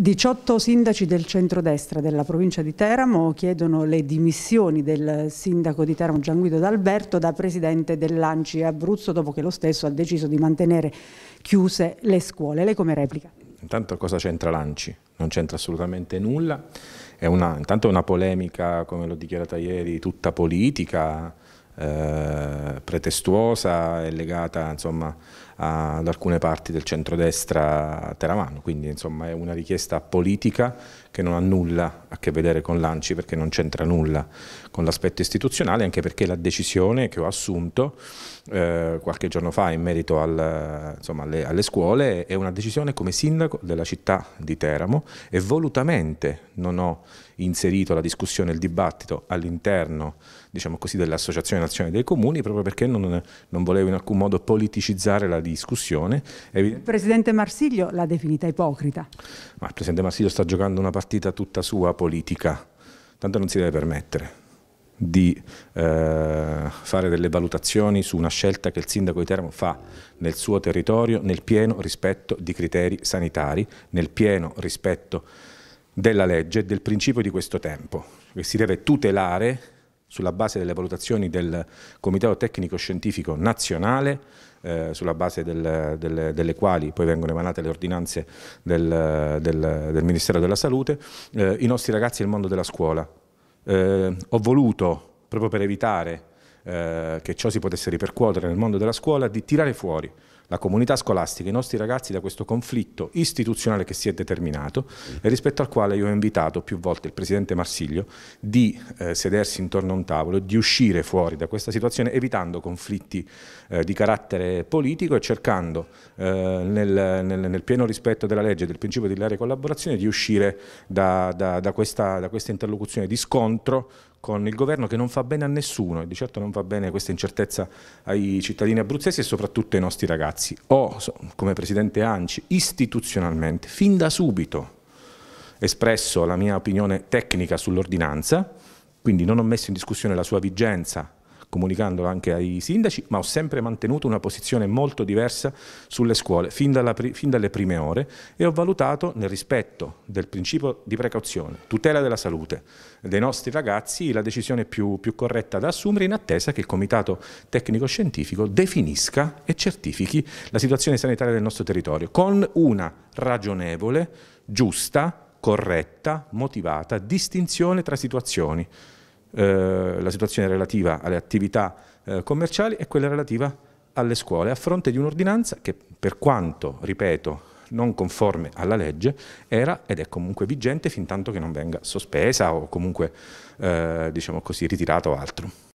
18 sindaci del centrodestra della provincia di Teramo chiedono le dimissioni del sindaco di Teramo Gianguido D'Alberto da presidente dell'Anci Abruzzo dopo che lo stesso ha deciso di mantenere chiuse le scuole. Lei come replica? Intanto cosa c'entra l'Anci? Non c'entra assolutamente nulla. È una, intanto è una polemica, come l'ho dichiarata ieri, tutta politica eh, pretestuosa e legata insomma, ad alcune parti del centrodestra teramano, quindi insomma, è una richiesta politica che non ha nulla a che vedere con l'ANCI perché non c'entra nulla con l'aspetto istituzionale, anche perché la decisione che ho assunto eh, qualche giorno fa in merito al, insomma, alle, alle, scuole è una decisione come sindaco della città di Teramo e volutamente non ho inserito la discussione e il dibattito all'interno diciamo dell'associazione Federazione dei Comuni proprio perché non, non volevo in alcun modo politicizzare la discussione. Il Presidente Marsiglio l'ha definita ipocrita. Ma il Presidente Marsiglio sta giocando una partita tutta sua politica, tanto non si deve permettere di eh, fare delle valutazioni su una scelta che il sindaco di Teramo fa nel suo territorio nel pieno rispetto di criteri sanitari, nel pieno rispetto della legge e del principio di questo tempo, che si deve tutelare sulla base delle valutazioni del Comitato Tecnico Scientifico Nazionale, eh, sulla base del, del, delle quali poi vengono emanate le ordinanze del, del Ministero della Salute, eh, i nostri ragazzi e il mondo della scuola. Eh, ho voluto, proprio per evitare eh, che ciò si potesse ripercuotere nel mondo della scuola, di tirare fuori la comunità scolastica, i nostri ragazzi da questo conflitto istituzionale che si è determinato e rispetto al quale io ho invitato più volte il Presidente Marsiglio di eh, sedersi intorno a un tavolo, di uscire fuori da questa situazione evitando conflitti eh, di carattere politico e cercando eh, nel, nel, nel, pieno rispetto della legge e del principio di leale collaborazione di uscire da, da, da, questa, da questa interlocuzione di scontro con il governo che non fa bene a nessuno e di certo non fa bene questa incertezza ai cittadini abruzzesi e soprattutto ai nostri ragazzi. Ho, come Presidente Anci, istituzionalmente, fin da subito, espresso la mia opinione tecnica sull'ordinanza, quindi non ho messo in discussione la sua vigenza comunicandolo anche ai sindaci, ma ho sempre mantenuto una posizione molto diversa sulle scuole, fin, dalla, fin dalle prime ore, e ho valutato nel rispetto del principio di precauzione, tutela della salute dei nostri ragazzi, la decisione più, più corretta da assumere in attesa che il Comitato Tecnico-Scientifico definisca e certifichi la situazione sanitaria del nostro territorio, con una ragionevole, giusta, corretta, motivata distinzione tra situazioni. Eh, la situazione relativa alle attività eh, commerciali e quella relativa alle scuole, a fronte di un'ordinanza che per quanto, ripeto, non conforme alla legge, era ed è comunque vigente fin tanto che non venga sospesa o comunque, eh, diciamo così, ritirata o altro.